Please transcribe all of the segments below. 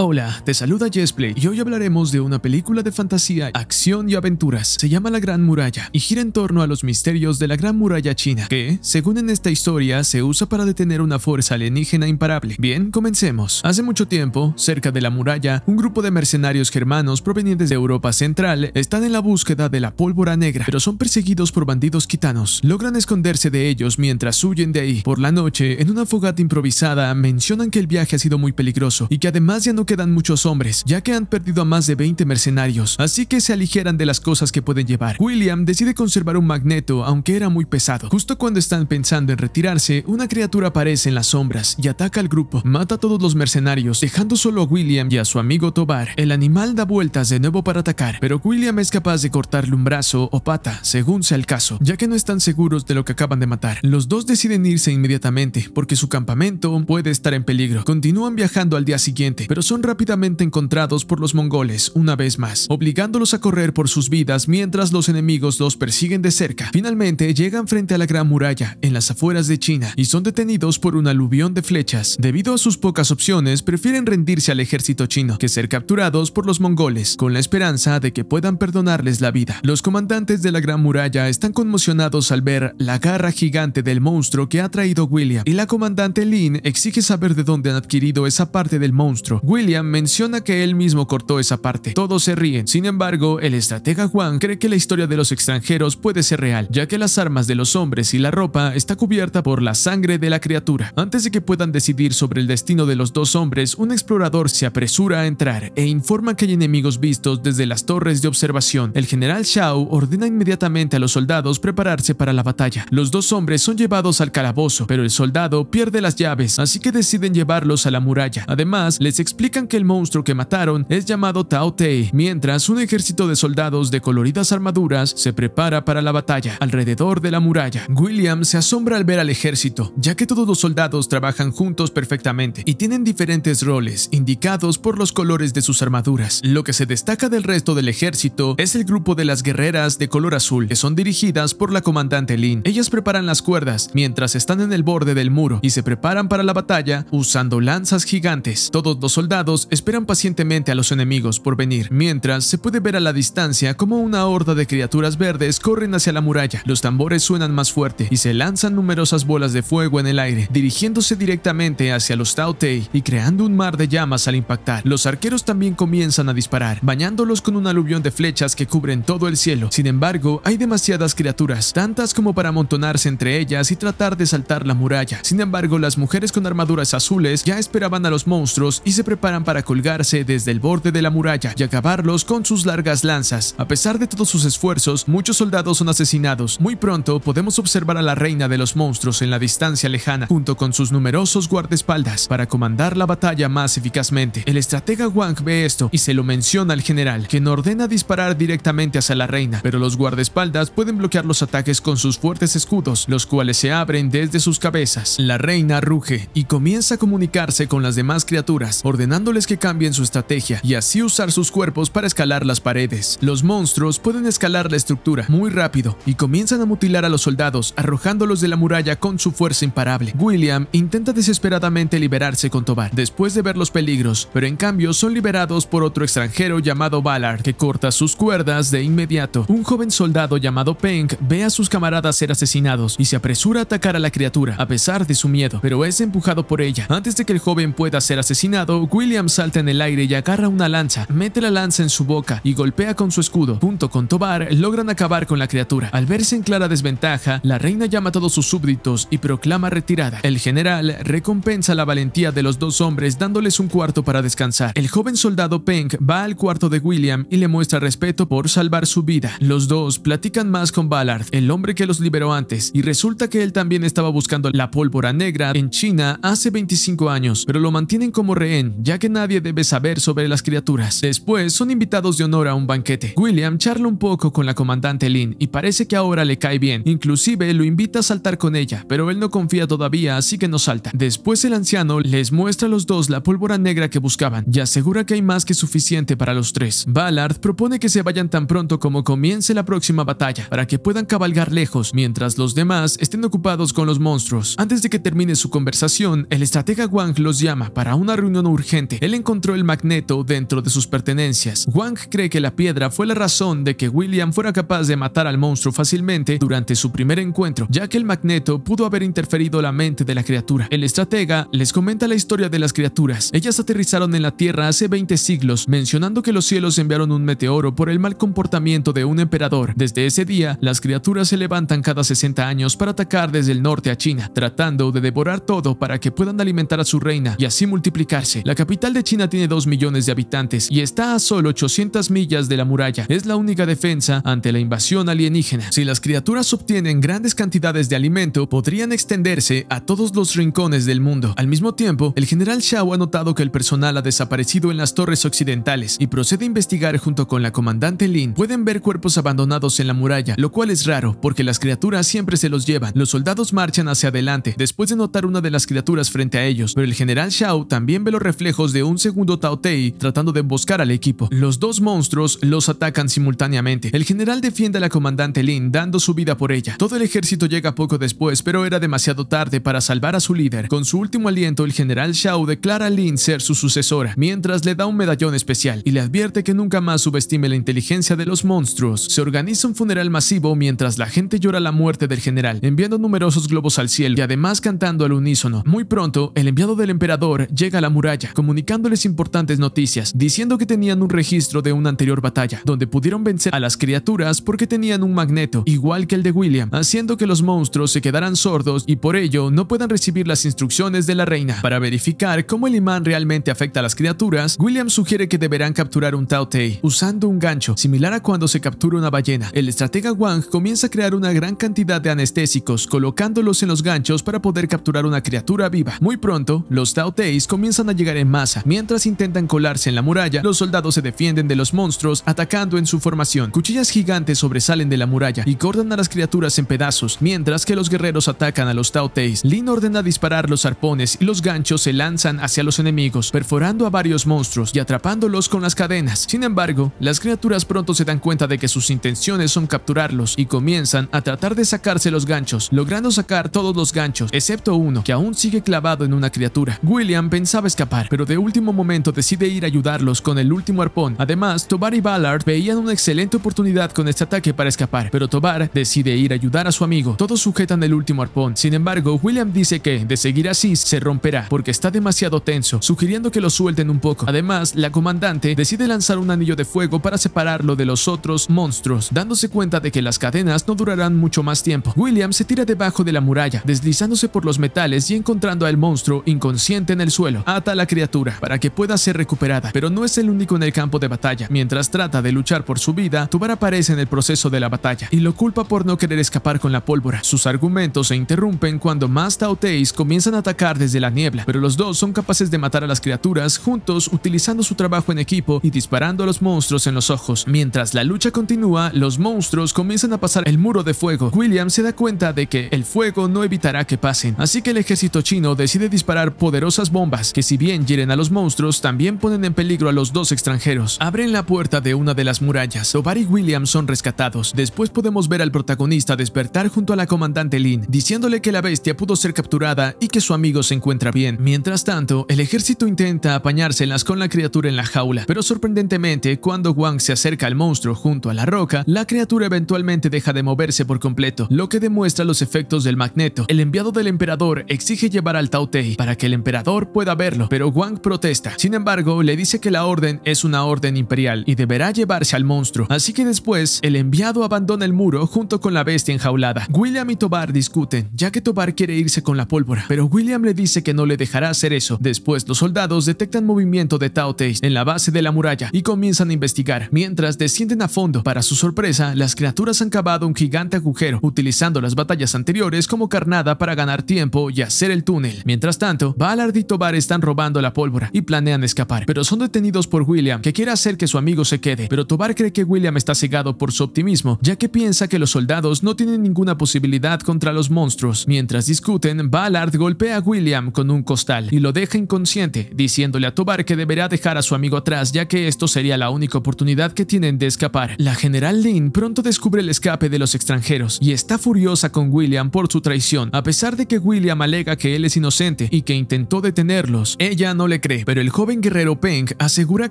Hola, te saluda Jesplay, y hoy hablaremos de una película de fantasía, acción y aventuras. Se llama La Gran Muralla y gira en torno a los misterios de la Gran Muralla China, que, según en esta historia, se usa para detener una fuerza alienígena imparable. Bien, comencemos. Hace mucho tiempo, cerca de la muralla, un grupo de mercenarios germanos provenientes de Europa Central están en la búsqueda de la pólvora negra, pero son perseguidos por bandidos quitanos. Logran esconderse de ellos mientras huyen de ahí. Por la noche, en una fogata improvisada, mencionan que el viaje ha sido muy peligroso y que además ya no quedan muchos hombres, ya que han perdido a más de 20 mercenarios, así que se aligeran de las cosas que pueden llevar. William decide conservar un magneto, aunque era muy pesado. Justo cuando están pensando en retirarse, una criatura aparece en las sombras y ataca al grupo. Mata a todos los mercenarios, dejando solo a William y a su amigo Tobar. El animal da vueltas de nuevo para atacar, pero William es capaz de cortarle un brazo o pata, según sea el caso, ya que no están seguros de lo que acaban de matar. Los dos deciden irse inmediatamente, porque su campamento puede estar en peligro. Continúan viajando al día siguiente, pero son rápidamente encontrados por los mongoles una vez más, obligándolos a correr por sus vidas mientras los enemigos los persiguen de cerca. Finalmente llegan frente a la Gran Muralla, en las afueras de China, y son detenidos por un aluvión de flechas. Debido a sus pocas opciones, prefieren rendirse al ejército chino que ser capturados por los mongoles, con la esperanza de que puedan perdonarles la vida. Los comandantes de la Gran Muralla están conmocionados al ver la garra gigante del monstruo que ha traído William, y la comandante Lin exige saber de dónde han adquirido esa parte del monstruo menciona que él mismo cortó esa parte. Todos se ríen. Sin embargo, el estratega Juan cree que la historia de los extranjeros puede ser real, ya que las armas de los hombres y la ropa está cubierta por la sangre de la criatura. Antes de que puedan decidir sobre el destino de los dos hombres, un explorador se apresura a entrar e informa que hay enemigos vistos desde las torres de observación. El general Shao ordena inmediatamente a los soldados prepararse para la batalla. Los dos hombres son llevados al calabozo, pero el soldado pierde las llaves, así que deciden llevarlos a la muralla. Además, les explica que el monstruo que mataron es llamado Tao Tei, mientras un ejército de soldados de coloridas armaduras se prepara para la batalla alrededor de la muralla. William se asombra al ver al ejército, ya que todos los soldados trabajan juntos perfectamente y tienen diferentes roles indicados por los colores de sus armaduras. Lo que se destaca del resto del ejército es el grupo de las guerreras de color azul, que son dirigidas por la comandante Lin. Ellas preparan las cuerdas mientras están en el borde del muro y se preparan para la batalla usando lanzas gigantes. Todos los soldados esperan pacientemente a los enemigos por venir, mientras se puede ver a la distancia como una horda de criaturas verdes corren hacia la muralla. Los tambores suenan más fuerte y se lanzan numerosas bolas de fuego en el aire, dirigiéndose directamente hacia los Tei y creando un mar de llamas al impactar. Los arqueros también comienzan a disparar, bañándolos con un aluvión de flechas que cubren todo el cielo. Sin embargo, hay demasiadas criaturas, tantas como para amontonarse entre ellas y tratar de saltar la muralla. Sin embargo, las mujeres con armaduras azules ya esperaban a los monstruos y se preparan para colgarse desde el borde de la muralla y acabarlos con sus largas lanzas. A pesar de todos sus esfuerzos, muchos soldados son asesinados. Muy pronto podemos observar a la reina de los monstruos en la distancia lejana, junto con sus numerosos guardaespaldas, para comandar la batalla más eficazmente. El estratega Wang ve esto y se lo menciona al general, quien ordena disparar directamente hacia la reina, pero los guardaespaldas pueden bloquear los ataques con sus fuertes escudos, los cuales se abren desde sus cabezas. La reina ruge y comienza a comunicarse con las demás criaturas, ordenando Dándoles que cambien su estrategia y así usar sus cuerpos para escalar las paredes. Los monstruos pueden escalar la estructura muy rápido y comienzan a mutilar a los soldados, arrojándolos de la muralla con su fuerza imparable. William intenta desesperadamente liberarse con Tobar, después de ver los peligros, pero en cambio son liberados por otro extranjero llamado Valar, que corta sus cuerdas de inmediato. Un joven soldado llamado Peng ve a sus camaradas ser asesinados y se apresura a atacar a la criatura, a pesar de su miedo, pero es empujado por ella. Antes de que el joven pueda ser asesinado, William salta en el aire y agarra una lanza, mete la lanza en su boca y golpea con su escudo. Junto con Tobar, logran acabar con la criatura. Al verse en clara desventaja, la reina llama a todos sus súbditos y proclama retirada. El general recompensa la valentía de los dos hombres dándoles un cuarto para descansar. El joven soldado Peng va al cuarto de William y le muestra respeto por salvar su vida. Los dos platican más con Ballard, el hombre que los liberó antes, y resulta que él también estaba buscando la pólvora negra en China hace 25 años, pero lo mantienen como rehén, ya que nadie debe saber sobre las criaturas. Después son invitados de honor a un banquete. William charla un poco con la comandante Lynn y parece que ahora le cae bien, inclusive lo invita a saltar con ella, pero él no confía todavía así que no salta. Después el anciano les muestra a los dos la pólvora negra que buscaban y asegura que hay más que suficiente para los tres. Ballard propone que se vayan tan pronto como comience la próxima batalla para que puedan cabalgar lejos mientras los demás estén ocupados con los monstruos. Antes de que termine su conversación, el estratega Wang los llama para una reunión urgente él encontró el magneto dentro de sus pertenencias. Wang cree que la piedra fue la razón de que William fuera capaz de matar al monstruo fácilmente durante su primer encuentro, ya que el magneto pudo haber interferido la mente de la criatura. El estratega les comenta la historia de las criaturas. Ellas aterrizaron en la Tierra hace 20 siglos, mencionando que los cielos enviaron un meteoro por el mal comportamiento de un emperador. Desde ese día, las criaturas se levantan cada 60 años para atacar desde el norte a China, tratando de devorar todo para que puedan alimentar a su reina y así multiplicarse. La capilla capital de China tiene 2 millones de habitantes y está a solo 800 millas de la muralla. Es la única defensa ante la invasión alienígena. Si las criaturas obtienen grandes cantidades de alimento, podrían extenderse a todos los rincones del mundo. Al mismo tiempo, el general Shao ha notado que el personal ha desaparecido en las torres occidentales y procede a investigar junto con la comandante Lin. Pueden ver cuerpos abandonados en la muralla, lo cual es raro, porque las criaturas siempre se los llevan. Los soldados marchan hacia adelante, después de notar una de las criaturas frente a ellos, pero el general Shao también ve los reflejos de un segundo Taotei tratando de emboscar al equipo. Los dos monstruos los atacan simultáneamente. El general defiende a la comandante Lin dando su vida por ella. Todo el ejército llega poco después, pero era demasiado tarde para salvar a su líder. Con su último aliento, el general Shao declara a Lin ser su sucesora, mientras le da un medallón especial y le advierte que nunca más subestime la inteligencia de los monstruos. Se organiza un funeral masivo mientras la gente llora la muerte del general, enviando numerosos globos al cielo y además cantando al unísono. Muy pronto, el enviado del emperador llega a la muralla, comunicando comunicándoles importantes noticias, diciendo que tenían un registro de una anterior batalla, donde pudieron vencer a las criaturas porque tenían un magneto, igual que el de William, haciendo que los monstruos se quedaran sordos y por ello no puedan recibir las instrucciones de la reina. Para verificar cómo el imán realmente afecta a las criaturas, William sugiere que deberán capturar un Tei, usando un gancho, similar a cuando se captura una ballena. El estratega Wang comienza a crear una gran cantidad de anestésicos, colocándolos en los ganchos para poder capturar una criatura viva. Muy pronto, los Teis comienzan a llegar en Mientras intentan colarse en la muralla, los soldados se defienden de los monstruos atacando en su formación. Cuchillas gigantes sobresalen de la muralla y cortan a las criaturas en pedazos, mientras que los guerreros atacan a los Tauteis. Lin ordena disparar los arpones y los ganchos se lanzan hacia los enemigos, perforando a varios monstruos y atrapándolos con las cadenas. Sin embargo, las criaturas pronto se dan cuenta de que sus intenciones son capturarlos y comienzan a tratar de sacarse los ganchos, logrando sacar todos los ganchos, excepto uno, que aún sigue clavado en una criatura. William pensaba escapar, pero de último momento decide ir a ayudarlos con el último arpón. Además, Tobar y Ballard veían una excelente oportunidad con este ataque para escapar, pero Tobar decide ir a ayudar a su amigo. Todos sujetan el último arpón. Sin embargo, William dice que, de seguir así, se romperá, porque está demasiado tenso, sugiriendo que lo suelten un poco. Además, la comandante decide lanzar un anillo de fuego para separarlo de los otros monstruos, dándose cuenta de que las cadenas no durarán mucho más tiempo. William se tira debajo de la muralla, deslizándose por los metales y encontrando al monstruo inconsciente en el suelo. Ata a la criatura para que pueda ser recuperada, pero no es el único en el campo de batalla. Mientras trata de luchar por su vida, Tubar aparece en el proceso de la batalla y lo culpa por no querer escapar con la pólvora. Sus argumentos se interrumpen cuando más o Teis comienzan a atacar desde la niebla, pero los dos son capaces de matar a las criaturas juntos utilizando su trabajo en equipo y disparando a los monstruos en los ojos. Mientras la lucha continúa, los monstruos comienzan a pasar el muro de fuego. William se da cuenta de que el fuego no evitará que pasen, así que el ejército chino decide disparar poderosas bombas que si bien hieren a los monstruos también ponen en peligro a los dos extranjeros. Abren la puerta de una de las murallas. Tobar y William son rescatados. Después podemos ver al protagonista despertar junto a la comandante Lin diciéndole que la bestia pudo ser capturada y que su amigo se encuentra bien. Mientras tanto, el ejército intenta apañárselas con la criatura en la jaula, pero sorprendentemente, cuando Wang se acerca al monstruo junto a la roca, la criatura eventualmente deja de moverse por completo, lo que demuestra los efectos del magneto. El enviado del emperador exige llevar al Tao para que el emperador pueda verlo, pero Wang protesta. Sin embargo, le dice que la orden es una orden imperial y deberá llevarse al monstruo. Así que después, el enviado abandona el muro junto con la bestia enjaulada. William y Tobar discuten, ya que Tobar quiere irse con la pólvora, pero William le dice que no le dejará hacer eso. Después, los soldados detectan movimiento de Tao en la base de la muralla y comienzan a investigar. Mientras descienden a fondo, para su sorpresa, las criaturas han cavado un gigante agujero, utilizando las batallas anteriores como carnada para ganar tiempo y hacer el túnel. Mientras tanto, Ballard y Tobar están robando la pólvora y planean escapar, pero son detenidos por William, que quiere hacer que su amigo se quede, pero Tobar cree que William está cegado por su optimismo, ya que piensa que los soldados no tienen ninguna posibilidad contra los monstruos. Mientras discuten, Ballard golpea a William con un costal y lo deja inconsciente, diciéndole a Tobar que deberá dejar a su amigo atrás, ya que esto sería la única oportunidad que tienen de escapar. La general Lynn pronto descubre el escape de los extranjeros y está furiosa con William por su traición, a pesar de que William alega que él es inocente y que intentó detenerlos. Ella no le cree, pero el joven guerrero Peng asegura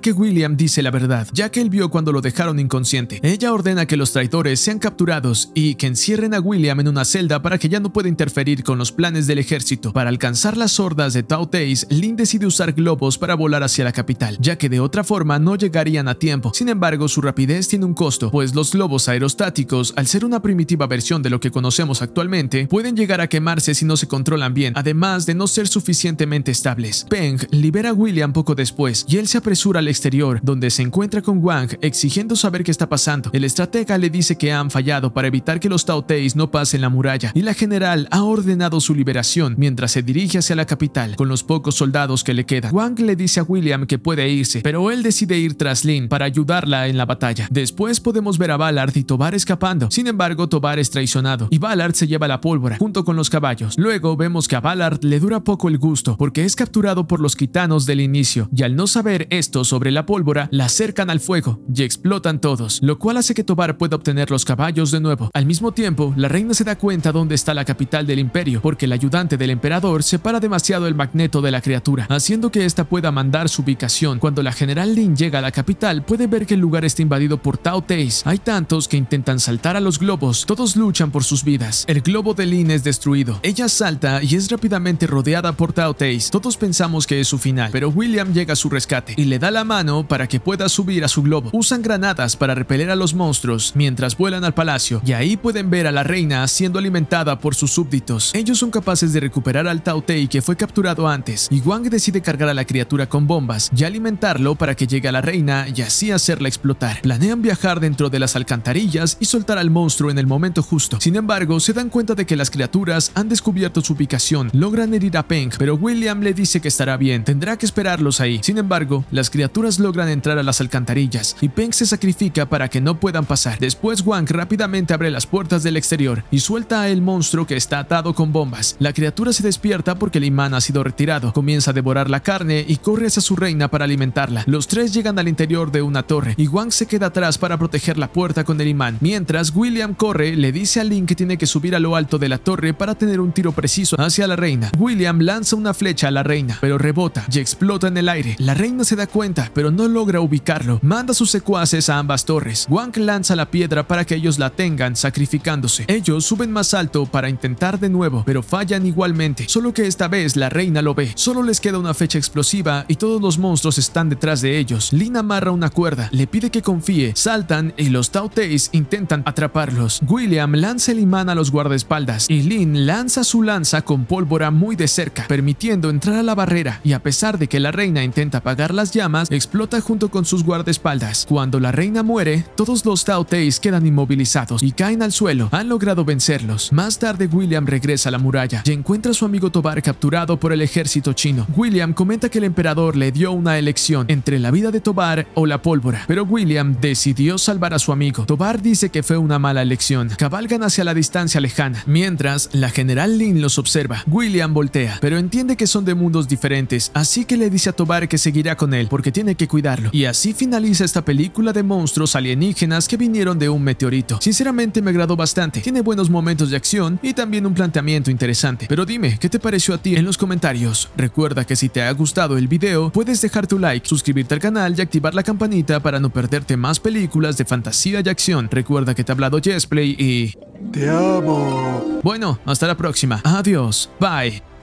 que William dice la verdad, ya que él vio cuando lo dejaron inconsciente. Ella ordena que los traidores sean capturados y que encierren a William en una celda para que ya no pueda interferir con los planes del ejército. Para alcanzar las hordas de Tao Teis, Lin decide usar globos para volar hacia la capital, ya que de otra forma no llegarían a tiempo. Sin embargo, su rapidez tiene un costo, pues los globos aerostáticos, al ser una primitiva versión de lo que conocemos actualmente, pueden llegar a quemarse si no se controlan bien, además de no ser suficientemente estables. Peng libera a William poco después y él se apresura al exterior, donde se encuentra con Wang exigiendo saber qué está pasando. El estratega le dice que han fallado para evitar que los Taoteis no pasen la muralla y la general ha ordenado su liberación mientras se dirige hacia la capital con los pocos soldados que le quedan. Wang le dice a William que puede irse, pero él decide ir tras Lin para ayudarla en la batalla. Después podemos ver a Ballard y Tobar escapando. Sin embargo, Tobar es traicionado y Ballard se lleva la pólvora junto con los caballos. Luego vemos que a Ballard le dura poco el gusto porque es capturado por los del inicio, y al no saber esto sobre la pólvora, la acercan al fuego y explotan todos, lo cual hace que Tobar pueda obtener los caballos de nuevo. Al mismo tiempo, la reina se da cuenta dónde está la capital del imperio, porque el ayudante del emperador separa demasiado el magneto de la criatura, haciendo que ésta pueda mandar su ubicación. Cuando la general Lin llega a la capital, puede ver que el lugar está invadido por Tao Teis. Hay tantos que intentan saltar a los globos, todos luchan por sus vidas. El globo de Lin es destruido, ella salta y es rápidamente rodeada por Tao Teis. Todos pensamos que es su pero William llega a su rescate y le da la mano para que pueda subir a su globo. Usan granadas para repeler a los monstruos mientras vuelan al palacio y ahí pueden ver a la reina siendo alimentada por sus súbditos. Ellos son capaces de recuperar al Tao Tei que fue capturado antes y Wang decide cargar a la criatura con bombas y alimentarlo para que llegue a la reina y así hacerla explotar. Planean viajar dentro de las alcantarillas y soltar al monstruo en el momento justo. Sin embargo, se dan cuenta de que las criaturas han descubierto su ubicación, logran herir a Peng, pero William le dice que estará bien, tendrá que esperarlos ahí. Sin embargo, las criaturas logran entrar a las alcantarillas y Peng se sacrifica para que no puedan pasar. Después Wang rápidamente abre las puertas del exterior y suelta a el monstruo que está atado con bombas. La criatura se despierta porque el imán ha sido retirado, comienza a devorar la carne y corre hacia su reina para alimentarla. Los tres llegan al interior de una torre y Wang se queda atrás para proteger la puerta con el imán. Mientras William corre, le dice a Lin que tiene que subir a lo alto de la torre para tener un tiro preciso hacia la reina. William lanza una flecha a la reina, pero rebota y explota en el aire. La reina se da cuenta, pero no logra ubicarlo. Manda sus secuaces a ambas torres. Wang lanza la piedra para que ellos la tengan, sacrificándose. Ellos suben más alto para intentar de nuevo, pero fallan igualmente, solo que esta vez la reina lo ve. Solo les queda una fecha explosiva y todos los monstruos están detrás de ellos. Lin amarra una cuerda, le pide que confíe, saltan y los Tao Teis intentan atraparlos. William lanza el imán a los guardaespaldas y Lin lanza su lanza con pólvora muy de cerca, permitiendo entrar a la barrera y a pesar pesar de que la reina intenta apagar las llamas, explota junto con sus guardaespaldas. Cuando la reina muere, todos los Tao Teis quedan inmovilizados y caen al suelo. Han logrado vencerlos. Más tarde, William regresa a la muralla y encuentra a su amigo Tobar capturado por el ejército chino. William comenta que el emperador le dio una elección entre la vida de Tobar o la pólvora, pero William decidió salvar a su amigo. Tobar dice que fue una mala elección. Cabalgan hacia la distancia lejana, mientras la general Lin los observa. William voltea, pero entiende que son de mundos diferentes, así que le dice a Tobar que seguirá con él porque tiene que cuidarlo. Y así finaliza esta película de monstruos alienígenas que vinieron de un meteorito. Sinceramente me agradó bastante, tiene buenos momentos de acción y también un planteamiento interesante. Pero dime, ¿qué te pareció a ti en los comentarios? Recuerda que si te ha gustado el video, puedes dejar tu like, suscribirte al canal y activar la campanita para no perderte más películas de fantasía y acción. Recuerda que te ha hablado Jessplay y... Te amo. Bueno, hasta la próxima. Adiós. Bye.